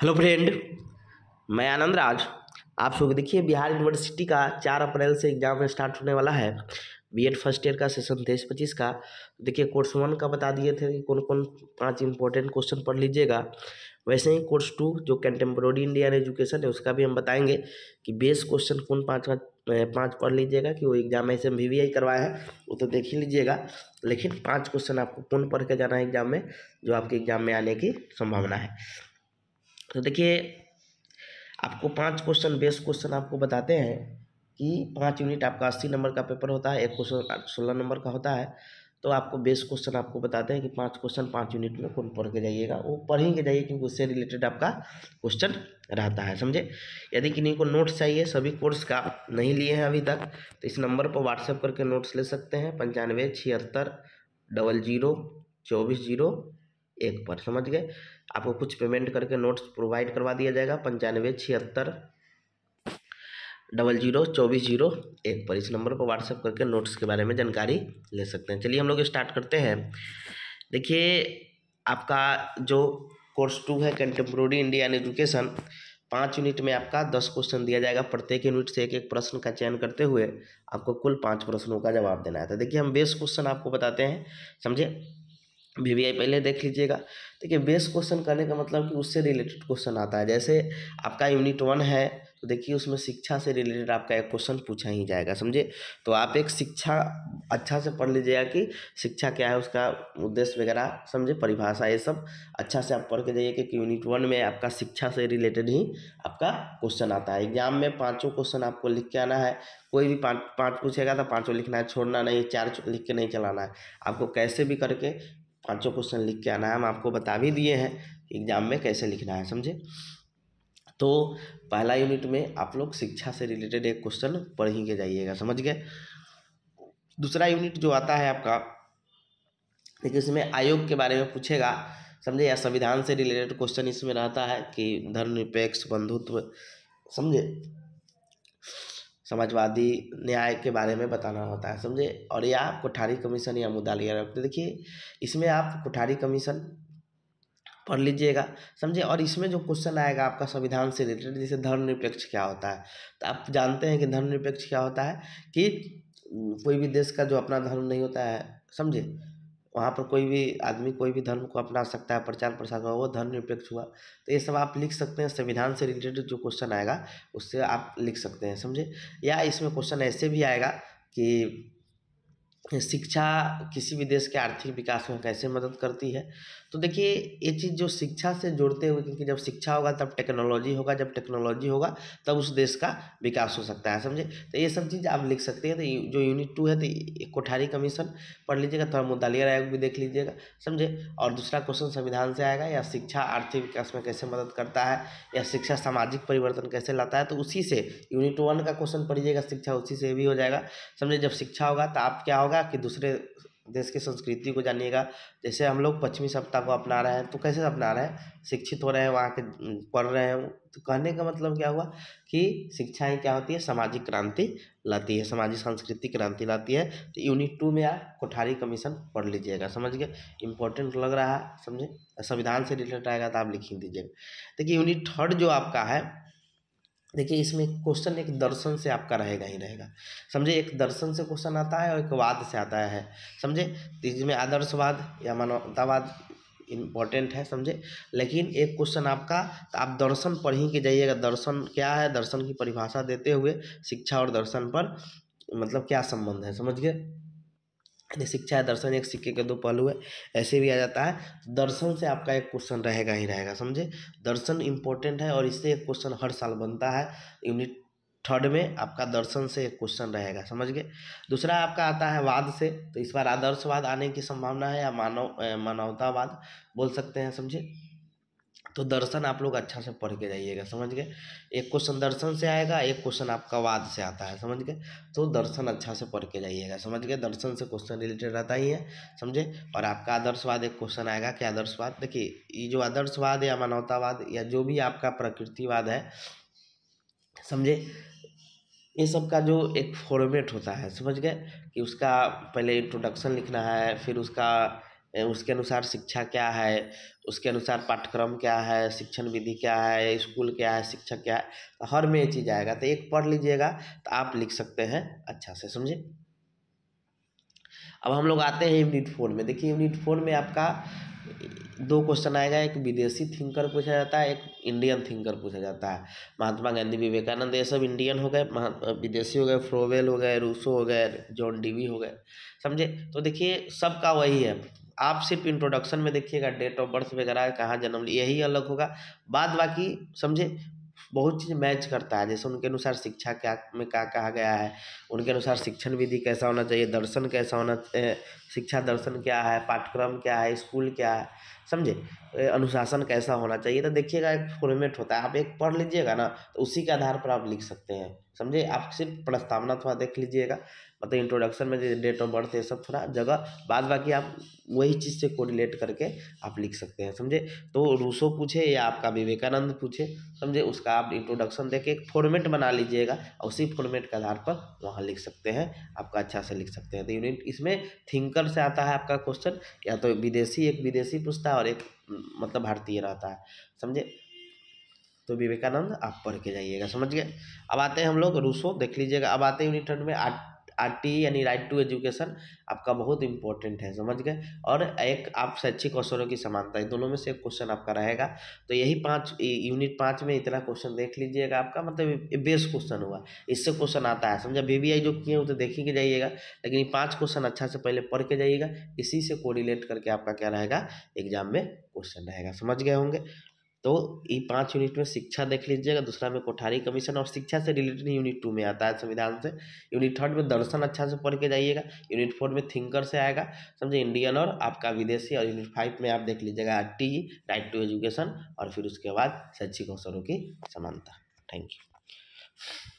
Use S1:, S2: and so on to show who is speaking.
S1: hello friend मैं आनंद राज आप सबको देखिए बिहार यूनिवर्सिटी का चार अप्रैल से एग्जाम स्टार्ट होने वाला है बीएड फर्स्ट ईयर का सेशन तेईस पच्चीस का देखिए कोर्स वन का बता दिए थे कि कौन कौन पांच इंपॉर्टेंट क्वेश्चन पढ़ लीजिएगा वैसे ही कोर्स टू जो कंटेम्प्रोरी इंडियन एजुकेशन है उसका भी हम बताएंगे कि बेस क्वेश्चन कौन पाँच पाँच पढ़ लीजिएगा कि वो एग्जाम ऐसे वी वी आई करवाया है वो तो देख ही लीजिएगा लेकिन पाँच क्वेश्चन आपको कौन पढ़ के जाना है एग्जाम में जो आपके एग्जाम में आने की संभावना है तो देखिए आपको पांच क्वेश्चन बेस क्वेश्चन आपको बताते हैं कि पांच यूनिट आपका अस्सी नंबर का पेपर होता है एक क्वेश्चन सोलह नंबर का होता है तो आपको बेस क्वेश्चन आपको बताते हैं कि पांच क्वेश्चन पांच यूनिट में कौन पढ़ के जाइएगा वो पढ़ ही के जाइए क्योंकि उससे रिलेटेड आपका क्वेश्चन रहता है समझे यदि किन्हीं को नोट्स चाहिए सभी कोर्स का नहीं लिए हैं अभी तक तो इस नंबर पर व्हाट्सएप करके नोट्स ले सकते हैं पंचानवे छिहत्तर डबल जीरो चौबीस जीरो एक पर समझ गए आपको कुछ पेमेंट करके नोट्स प्रोवाइड करवा दिया जाएगा पंचानवे छिहत्तर डबल जीरो चौबीस जीरो एक पर इस नंबर पर व्हाट्सएप करके नोट्स के बारे में जानकारी ले सकते हैं चलिए हम लोग स्टार्ट करते हैं देखिए आपका जो कोर्स टू है कंटेम्प्रोरी इंडियन एजुकेशन पाँच यूनिट में आपका दस क्वेश्चन दिया जाएगा प्रत्येक यूनिट से एक एक प्रश्न का चयन करते हुए आपको कुल पाँच प्रश्नों का जवाब देना है तो देखिए हम बेस क्वेश्चन आपको बताते हैं समझे वी वी आई पहले देख लीजिएगा देखिए बेस क्वेश्चन करने का मतलब कि उससे रिलेटेड क्वेश्चन आता है जैसे आपका यूनिट वन है तो देखिए उसमें शिक्षा से रिलेटेड आपका एक क्वेश्चन पूछा ही जाएगा समझे तो आप एक शिक्षा अच्छा से पढ़ लीजिएगा कि शिक्षा क्या है उसका उद्देश्य वगैरह समझे परिभाषा ये सब अच्छा से आप पढ़ के जाइए क्योंकि यूनिट वन में आपका शिक्षा से रिलेटेड ही आपका क्वेश्चन आता है एग्जाम में पाँचों क्वेश्चन आपको लिख के आना है कोई भी पाँच पाँच पूछेगा तो पाँचों लिखना है छोड़ना नहीं चार लिख के नहीं चलाना है आपको कैसे भी करके पाँचों क्वेश्चन लिख के आना है हम आपको बता भी दिए हैं कि एग्ज़ाम में कैसे लिखना है समझे तो पहला यूनिट में आप लोग शिक्षा से रिलेटेड एक क्वेश्चन पढ़ ही के जाइएगा समझ गए दूसरा यूनिट जो आता है आपका देखिए इसमें आयोग के बारे में पूछेगा समझे या संविधान से रिलेटेड क्वेश्चन इसमें रहता है कि धर्मनिरपेक्ष बंधुत्व समझे समाजवादी न्याय के बारे में बताना होता है समझे और या आप कोठारी कमीशन या मुद्दा लिया रखते देखिए इसमें आप कोठारी कमीशन पढ़ लीजिएगा समझे और इसमें जो क्वेश्चन आएगा आपका संविधान से रिलेटेड जैसे धर्मनिरपेक्ष क्या होता है तो आप जानते हैं कि धर्मनिरपेक्ष क्या होता है कि कोई भी देश का जो अपना धर्म नहीं होता है समझे वहाँ पर कोई भी आदमी कोई भी धर्म को अपना सकता है प्रचार प्रसार हुआ वो धर्म निरपेक्ष हुआ तो ये सब आप लिख सकते हैं संविधान से रिलेटेड जो क्वेश्चन आएगा उससे आप लिख सकते हैं समझे या इसमें क्वेश्चन ऐसे भी आएगा कि शिक्षा किसी भी देश के आर्थिक विकास में कैसे मदद करती है तो देखिए ये चीज़ जो शिक्षा से जुड़ते हुए क्योंकि जब शिक्षा होगा तब टेक्नोलॉजी होगा जब टेक्नोलॉजी होगा तब उस देश का विकास हो सकता है समझे तो ये सब चीज़ आप लिख सकते हैं तो जो यूनिट टू है तो कोठारी कमीशन पढ़ लीजिएगा थोड़ा मुद्दालियर आयोग भी देख लीजिएगा समझे और दूसरा क्वेश्चन संविधान से आएगा या शिक्षा आर्थिक विकास में कैसे मदद करता है या शिक्षा सामाजिक परिवर्तन कैसे लाता है तो उसी से यूनिट वन का क्वेश्चन पढ़िएगा शिक्षा उसी से भी हो जाएगा समझे जब शिक्षा होगा तो आप क्या होगा कि दूसरे देश की संस्कृति को जानिएगा जैसे हम लोग पश्चिमी सभ्यता को अपना रहे हैं तो कैसे अपना रहे हैं शिक्षित हो रहे हैं वहाँ के पढ़ रहे हैं तो कहने का मतलब क्या हुआ कि शिक्षा ही क्या होती है सामाजिक क्रांति लाती है सामाजिक सांस्कृतिक क्रांति लाती है तो यूनिट टू में आप कोठारी कमीशन पढ़ लीजिएगा समझ गए इंपॉर्टेंट लग रहा है समझे संविधान से रिलेटेड आएगा तो आप लिख दीजिएगा देखिए यूनिट थर्ड जो आपका है देखिए इसमें क्वेश्चन एक दर्शन से आपका रहेगा ही रहेगा समझे एक दर्शन से क्वेश्चन आता है और एक वाद से आता है समझे इसमें आदर्शवाद या मानवतावाद इम्पॉर्टेंट है समझे लेकिन एक क्वेश्चन आपका तो आप दर्शन पर ही के जाइएगा दर्शन क्या है दर्शन की परिभाषा देते हुए शिक्षा और दर्शन पर मतलब क्या संबंध है समझ गए शिक्षा है दर्शन एक सिक्के के दो पहलू है ऐसे भी आ जाता है तो दर्शन से आपका एक क्वेश्चन रहेगा ही रहेगा समझे दर्शन इम्पोर्टेंट है और इससे एक क्वेश्चन हर साल बनता है यूनिट थर्ड में आपका दर्शन से एक क्वेश्चन रहेगा समझ गए दूसरा आपका आता है वाद से तो इस बार आदर्शवाद आने की संभावना है या मानव मानवतावाद बोल सकते हैं समझे तो दर्शन आप लोग अच्छा से पढ़ के जाइएगा समझ गए एक क्वेश्चन दर्शन से आएगा एक क्वेश्चन आपका वाद से आता है समझ गए तो दर्शन अच्छा से पढ़ के जाइएगा समझ गए दर्शन से क्वेश्चन रिलेटेड रहता ही है समझे और आपका आदर्शवाद एक क्वेश्चन आएगा कि आदर्शवाद देखिए ये जो आदर्शवाद या मानवतावाद या जो भी आपका प्रकृतिवाद है समझे ये सब का जो एक फॉर्मेट होता है समझ गए कि उसका पहले इंट्रोडक्शन लिखना है फिर उसका उसके अनुसार शिक्षा क्या है उसके अनुसार पाठ्यक्रम क्या है शिक्षण विधि क्या है स्कूल क्या है शिक्षक क्या है तो हर में ये चीज़ आएगा तो एक पढ़ लीजिएगा तो आप लिख सकते हैं अच्छा से समझे अब हम लोग आते हैं यूनिट फोर में देखिए यूनिट फोर में आपका दो क्वेश्चन आएगा एक विदेशी थिंकर पूछा जाता है एक इंडियन थिंकर पूछा जाता है महात्मा गांधी विवेकानंद ये सब इंडियन हो गए विदेशी हो गए फ्रोवेल हो गए रूसो हो गए जॉन डीवी हो गए समझे तो देखिए सबका वही है आप सिर्फ इंट्रोडक्शन में देखिएगा डेट ऑफ बर्थ वगैरह कहाँ जन्म लिया यही अलग होगा बाद बाकी समझे बहुत चीज़ मैच करता है जैसे उनके अनुसार शिक्षा क्या में क्या कहा गया है उनके अनुसार शिक्षण विधि कैसा होना चाहिए दर्शन कैसा होना शिक्षा दर्शन क्या है पाठ्यक्रम क्या है स्कूल क्या है समझे अनुशासन कैसा होना चाहिए तो देखिएगा एक फॉर्मेट होता है आप एक पढ़ लीजिएगा ना तो उसी के आधार पर आप लिख सकते हैं समझे आप सिर्फ प्रस्तावना थोड़ा देख लीजिएगा मतलब इंट्रोडक्शन में डेट ऑफ बर्थ ये सब थोड़ा जगह बाद बाकी आप वही चीज़ से कोरिलेट करके आप लिख सकते हैं समझे तो रूसो पूछे या आपका विवेकानंद पूछे समझे उसका आप इंट्रोडक्शन देखे एक फॉर्मेट बना लीजिएगा और उसी फॉर्मेट के आधार पर वहाँ लिख सकते हैं आपका अच्छा से लिख सकते हैं तो यूनिट इसमें थिंकर से आता है आपका क्वेश्चन या तो विदेशी एक विदेशी पूछता है और एक मतलब भारतीय रहता है समझे तो विवेकानंद आप पढ़ के जाइएगा समझ गए अब आते हैं हम लोग रूसो देख लीजिएगा अब आते हैं यूनिट में आठ आर टी यानी राइट टू एजुकेशन आपका बहुत इंपॉर्टेंट है समझ गए और एक आप शैक्षिक अवसरों की समानता है दोनों में से एक क्वेश्चन आपका रहेगा तो यही पाँच यूनिट पाँच में इतना क्वेश्चन देख लीजिएगा आपका मतलब बेस क्वेश्चन हुआ इससे क्वेश्चन आता है समझा वी जो किए उसे तो देख ही जाइएगा लेकिन ये पाँच क्वेश्चन अच्छा से पहले पढ़ के जाइएगा इसी से कोरिलेट करके आपका क्या रहेगा एग्जाम में क्वेश्चन रहेगा समझ गए होंगे तो ये पांच यूनिट में शिक्षा देख लीजिएगा दूसरा में कोठारी कमीशन और शिक्षा से रिलेटेड यूनिट टू में आता है संविधान से यूनिट थर्ड में दर्शन अच्छा से पढ़ के जाइएगा यूनिट फोर में थिंकर से आएगा समझे इंडियन और आपका विदेशी और यूनिट फाइव में आप देख लीजिएगा टी राइट टू एजुकेशन और फिर उसके बाद शैक्षिक अवसरों की समानता थैंक यू